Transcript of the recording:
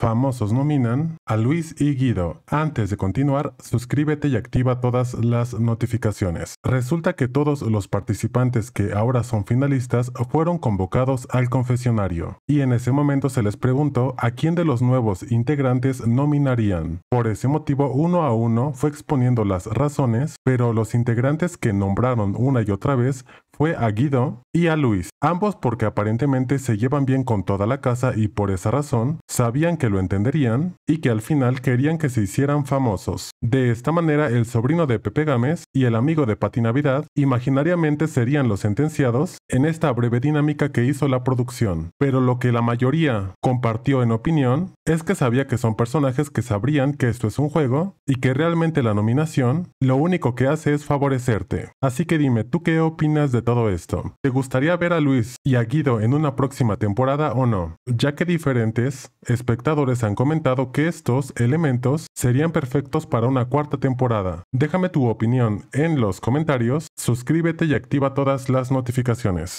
Famosos nominan a Luis y Guido. Antes de continuar, suscríbete y activa todas las notificaciones. Resulta que todos los participantes que ahora son finalistas fueron convocados al confesionario, y en ese momento se les preguntó a quién de los nuevos integrantes nominarían. Por ese motivo, uno a uno fue exponiendo las razones, pero los integrantes que nombraron una y otra vez fue a Guido y a Luis, ambos porque aparentemente se llevan bien con toda la casa y por esa razón sabían que lo entenderían y que al final querían que se hicieran famosos. De esta manera el sobrino de Pepe Gámez y el amigo de Pati Navidad imaginariamente serían los sentenciados en esta breve dinámica que hizo la producción. Pero lo que la mayoría compartió en opinión es que sabía que son personajes que sabrían que esto es un juego y que realmente la nominación lo único que hace es favorecerte. Así que dime, ¿tú qué opinas de todo esto? ¿Te gustaría ver a Luis y a Guido en una próxima temporada o no? Ya que diferentes espectadores han comentado que estos elementos serían perfectos para una cuarta temporada. Déjame tu opinión en los comentarios, suscríbete y activa todas las notificaciones.